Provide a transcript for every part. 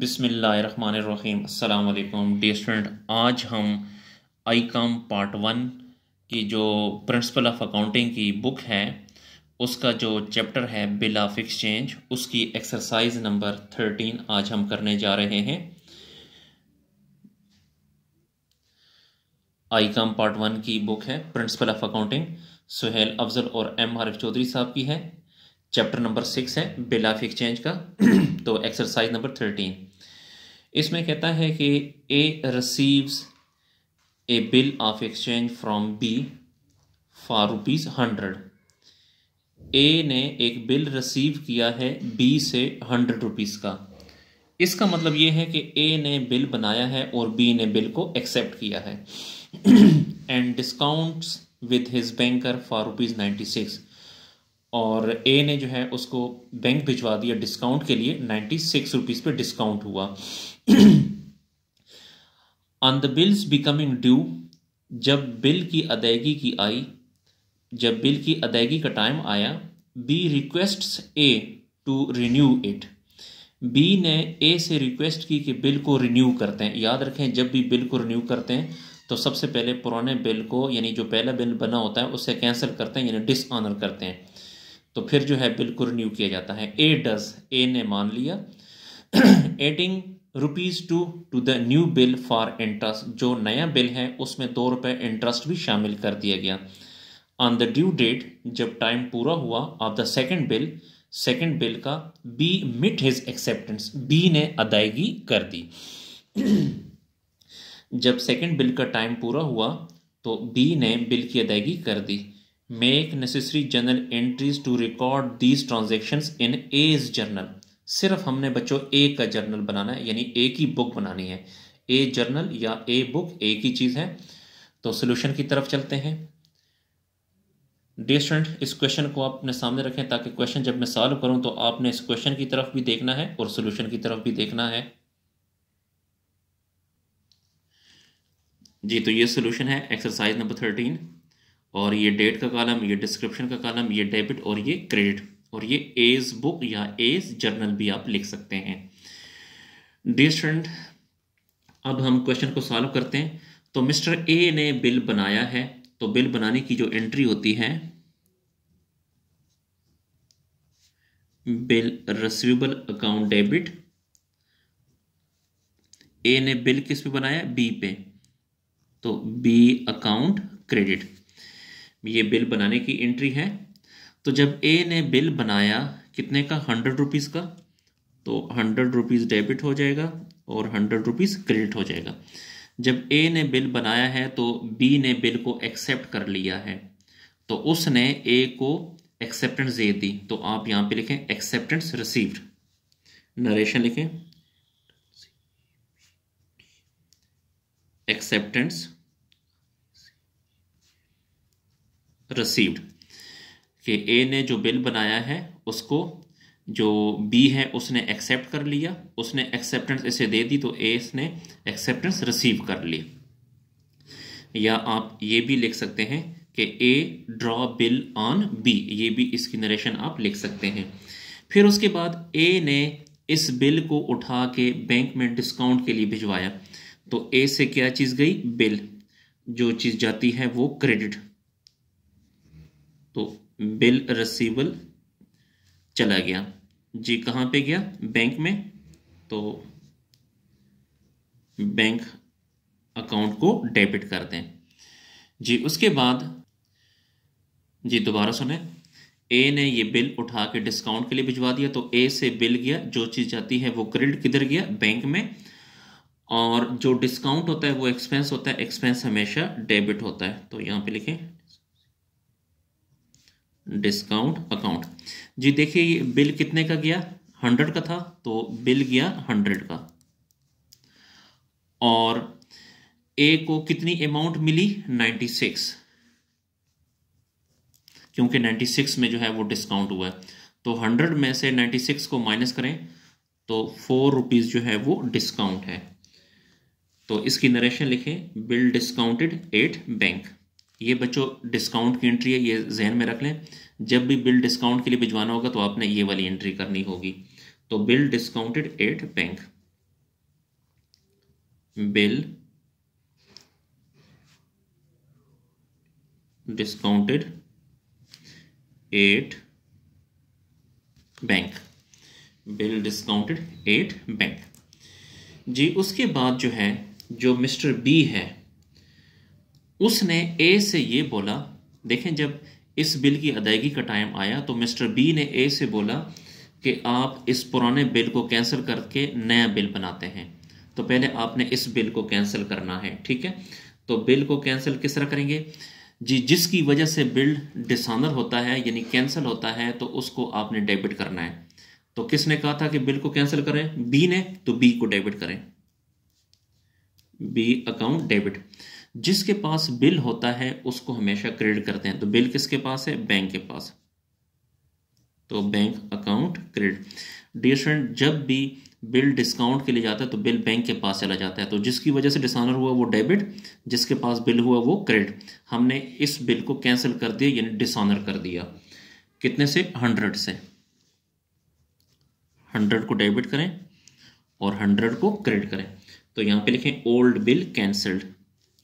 बिसमीम अल्लाम dear student आज हम आई काम पार्ट वन की जो प्रिंसिपल ऑफ अकाउंटिंग की बुक है उसका जो चैप्टर है बिल ऑफ एक्सचेंज उसकी एक्सरसाइज नंबर थर्टीन आज हम करने जा रहे हैं आई कॉम पार्ट वन की बुक है principal of accounting Suhail Afzal और एम आरिफ चौधरी साहब की है चैप्टर नंबर सिक्स है बिल ऑफ एक्सचेंज का तो एक्सरसाइज नंबर थर्टीन इसमें कहता है कि A receives a bill of exchange from B for rupees hundred A ने एक बिल रिसीव किया है बी से हंड्रेड रुपीज़ का इसका मतलब यह है कि ए ने बिल बनाया है और बी ने बिल को एक्सेप्ट किया है and discounts with his banker for rupees ninety six और ए ने जो है उसको बैंक भिजवा दिया डिस्काउंट के लिए नाइन्टी सिक्स रुपीज़ पर डिस्काउंट हुआ on the bills becoming due जब बिल की अदायगी की आई जब बिल की अदायगी का टाइम आया B request A to renew it B ने ए से रिक्वेस्ट की कि बिल को रिन्यू करते हैं याद रखें जब भी बिल को रिन्यू करते हैं तो सबसे पहले पुराने बिल को यानी जो पहला बिल बना होता है उसे कैंसिल करते हैं यानी डिसऑनर करते हैं तो फिर जो है बिल्कुल रिन्यू किया जाता है ए डज ए ने मान लिया adding rupees two to the new bill for interest जो नया बिल है उसमें दो रुपए इंटरेस्ट भी शामिल कर दिया गया ऑन द ड्यू डेट जब टाइम पूरा हुआ of the second bill second bill का B met his acceptance B ने अदायगी कर दी जब सेकेंड बिल का टाइम पूरा हुआ तो बी ने बिल की अदायगी कर दी make necessary journal entries to record these transaction in A's journal सिर्फ हमने बच्चों ए का जर्नल बनाना है यानी ए की बुक बनानी है ए जर्नल या ए बुक एक ही चीज़ है तो सोल्यूशन की तरफ चलते हैं डिस्टेंट इस क्वेश्चन को आप अपने सामने रखें ताकि क्वेश्चन जब मैं सॉल्व करूं तो आपने इस क्वेश्चन की तरफ भी देखना है और सोल्यूशन की तरफ भी देखना है जी तो ये सोल्यूशन है एक्सरसाइज नंबर थर्टीन और ये डेट का कॉलम ये डिस्क्रिप्शन का कॉलम ये डेबिट और ये क्रेडिट और ये एज बुक या एज जर्नल भी आप लिख सकते हैं डी स्टूडेंट अब हम क्वेश्चन को सॉल्व करते हैं तो मिस्टर ए ने बिल बनाया है तो बिल बनाने की जो एंट्री होती है bill receivable account debit A ने बिल किस पे बनाया बी पे तो बी अकाउंट क्रेडिट ये बिल बनाने की एंट्री है तो जब ए ने बिल बनाया कितने का हंड्रेड रुपीज़ का तो हंड्रेड रुपीज़ डेबिट हो जाएगा और हंड्रेड रुपीज़ क्रेडिट हो जाएगा जब ए ने बिल बनाया है तो बी ने बिल को एक्सेप्ट कर लिया है तो उसने ए को एक्सेप्टेंस दे दी तो आप यहां पे लिखें एक्सेप्टेंस रिसीव्ड नरेशन लिखें एक्सेप्टेंस रिसीव्ड कि ए ने जो बिल बनाया है उसको जो बी है उसने एक्सेप्ट कर लिया उसने एक्सेप्टेंस इसे दे दी तो ए ने एक्सेप्टेंस रिसीव कर ली या आप ये भी लिख सकते हैं कि A draw bill on B ये भी इसकी नरेशन आप लिख सकते हैं फिर उसके बाद ए ने इस बिल को उठा के बैंक में डिस्काउंट के लिए भिजवाया तो ए से क्या चीज़ गई बिल जो चीज़ जाती है वो क्रेडिट तो बिल रिसीवल चला गया जी कहां पे गया बैंक में तो बैंक अकाउंट को डेबिट कर दें जी उसके बाद जी दोबारा सुने ए ने ये बिल उठा के डिस्काउंट के लिए भिजवा दिया तो ए से बिल गया जो चीज़ जाती है वो क्रेडिट किधर गया बैंक में और जो डिस्काउंट होता है वो एक्सपेंस होता है एक्सपेंस हमेशा डेबिट होता है तो यहां पे लिखें डिस्काउंट अकाउंट जी देखिए ये बिल कितने का गया हंड्रेड का था तो बिल गया हंड्रेड का और ए को कितनी अमाउंट मिली नाइन्टी सिक्स क्योंकि नाइन्टी सिक्स में जो है वो डिस्काउंट हुआ है तो हंड्रेड में से नाइन्टी सिक्स को माइनस करें तो फोर रुपीज़ जो है वो डिस्काउंट है तो इसकी नरेशन लिखें बिल डिस्काउंटेड एट बैंक ये बच्चों डिस्काउंट की एंट्री है ये जहन में रख लें जब भी बिल डिस्काउंट के लिए भिजवाना होगा तो आपने ये वाली एंट्री करनी होगी तो bill discounted at bank bill discounted at bank bill discounted at bank जी उसके बाद जो है जो मिस्टर बी है उसने ए से ये बोला देखें जब इस बिल की अदायगी का टाइम आया तो मिस्टर बी ने ए से बोला कि आप इस पुराने बिल को कैंसिल करके नया बिल बनाते हैं तो पहले आपने इस बिल को कैंसिल करना है ठीक है तो बिल को कैंसिल किस तरह करेंगे जी जिसकी वजह से बिल डिसऑनर होता है यानी कैंसिल होता है तो उसको आपने डेबिट करना है तो किसने कहा था कि बिल को कैंसिल करें बी ने तो बी को डेबिट करें बी अकाउंट डेबिट जिसके पास बिल होता है उसको हमेशा क्रेडिट करते हैं तो बिल किसके पास है बैंक के पास तो bank account credit dear student जब भी बिल डिस्काउंट के लिए जाता है तो बिल बैंक के पास चला जाता है तो जिसकी वजह से डिसऑनर हुआ वो डेबिट जिसके पास बिल हुआ वो क्रेडिट हमने इस बिल को कैंसिल कर दिया यानी डिसऑनर कर दिया कितने से हंड्रेड से हंड्रेड को डेबिट करें और हंड्रेड को क्रेडिट करें तो यहां पे लिखें ओल्ड बिल कैंसल्ड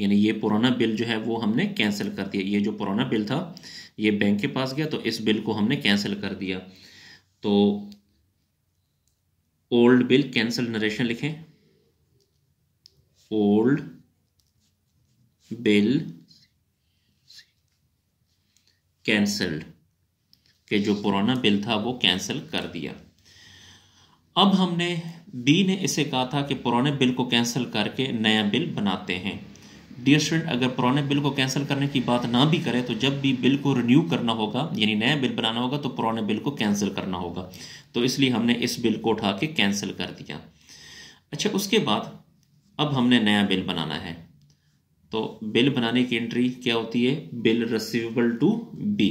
यानी ये पुराना बिल जो है वो हमने कैंसिल कर दिया ये जो पुराना बिल था ये बैंक के पास गया तो इस बिल को हमने कैंसिल कर दिया तो ओल्ड बिल कैंसिल नरेशन लिखें ओल्ड बिल कैंसल्ड के जो पुराना बिल था वो कैंसिल कर दिया अब हमने बी ने इसे कहा था कि पुराने बिल को कैंसिल करके नया बिल बनाते हैं डियर स्टूडेंट अगर पुराने बिल को कैंसिल करने की बात ना भी करें तो जब भी बिल को रिन्यू करना होगा यानी नया बिल बनाना होगा तो पुराने बिल को कैंसिल करना होगा तो इसलिए हमने इस बिल को उठा के कैंसिल कर दिया अच्छा उसके बाद अब हमने नया बिल बनाना है तो बिल बनाने की एंट्री क्या होती है bill receivable to B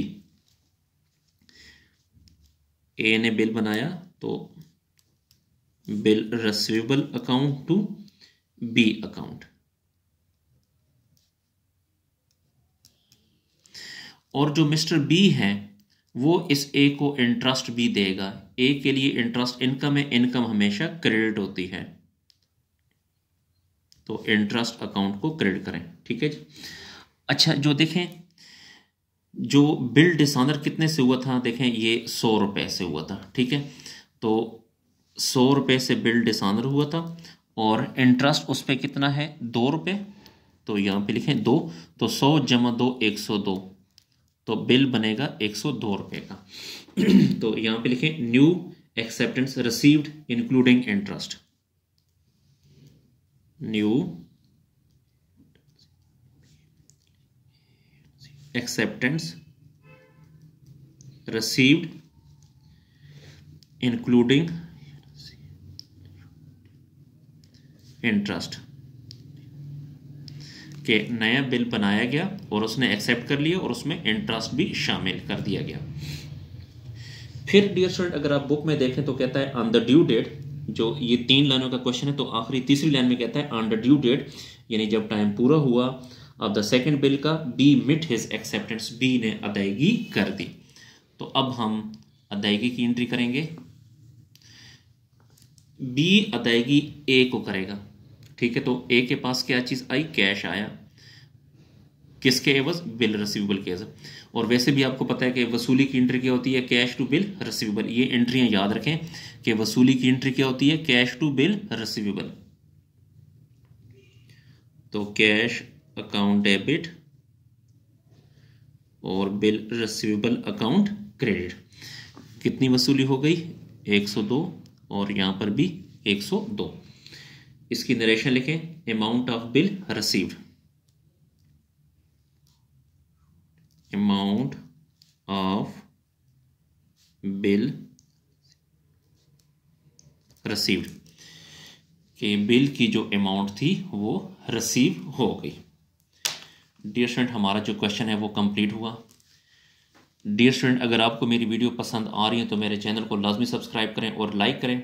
A ने बिल बनाया तो bill receivable account to B account और जो मिस्टर बी हैं वो इस ए को इंटरेस्ट भी देगा ए के लिए इंटरेस्ट इनकम है इनकम हमेशा क्रेडिट होती है तो इंटरेस्ट अकाउंट को क्रेडिट करें ठीक है जी अच्छा जो देखें जो बिल डिसऑनर कितने से हुआ था देखें ये सौ रुपए से हुआ था ठीक है तो सौ रुपए से बिल डिसऑनर हुआ था और इंटरेस्ट उस पर कितना है दो रुपए तो यहां पे लिखें दो तो सौ जमा दो एक सौ दो तो बिल बनेगा एक सौ दो रुपए का तो यहां पे लिखें new acceptance received including interest new acceptance received including interest कि नया बिल बनाया गया और उसने एक्सेप्ट कर लिया और उसमें इंटरेस्ट भी शामिल कर दिया गया फिर डियर स्टूडेंट अगर आप बुक में देखें तो कहता है ऑन द ड्यू डेट जो ये तीन लाइनों का क्वेश्चन है तो आखिरी तीसरी लाइन में कहता है ऑन द ड्यू डेट यानी जब टाइम पूरा हुआ अब द सेकेंड बिल का B met his acceptance B ने अदायगी कर दी तो अब हम अदायगी की एंट्री करेंगे बी अदायगी ए को करेगा ठीक है तो ए के पास क्या चीज़ आई कैश आया किसके एवज बिल रिसीवेबल के एवज और वैसे भी आपको पता है कि वसूली की एंट्री क्या होती है कैश टू बिल रिसीवेबल ये एंट्रियां याद रखें कि वसूली की एंट्री क्या होती है कैश टू बिल रिसीवेबल तो कैश अकाउंट डेबिट और बिल रिसीवेबल अकाउंट क्रेडिट कितनी वसूली हो गई 102 और यहां पर भी 102 इसकी नरेशन लिखें amount of bill received amount of bill received कि बिल की जो अमाउंट थी वो रिसीव हो गई डियर स्टूडेंट हमारा जो क्वेश्चन है वो कंप्लीट हुआ डियर स्टूडेंट अगर आपको मेरी वीडियो पसंद आ रही है तो मेरे चैनल को लाजमी सब्सक्राइब करें और लाइक करें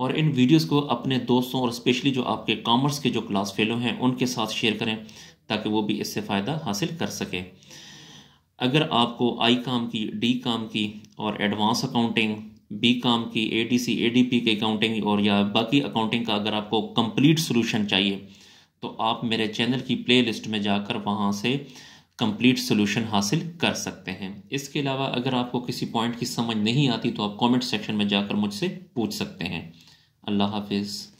और इन वीडियोस को अपने दोस्तों और स्पेशली जो आपके कॉमर्स के जो क्लास फेलो हैं उनके साथ शेयर करें ताकि वो भी इससे फ़ायदा हासिल कर सकें अगर आपको आई काम की डी काम की और एडवांस अकाउंटिंग बी काम की A D C A D P की अकाउंटिंग और या बाकी अकाउंटिंग का अगर आपको कंप्लीट सोल्यूशन चाहिए तो आप मेरे चैनल की प्लेलिस्ट में जाकर वहाँ से कंप्लीट सोल्यूशन हासिल कर सकते हैं इसके अलावा अगर आपको किसी पॉइंट की समझ नहीं आती तो आप कमेंट सेक्शन में जाकर मुझसे पूछ सकते हैं الله حافظ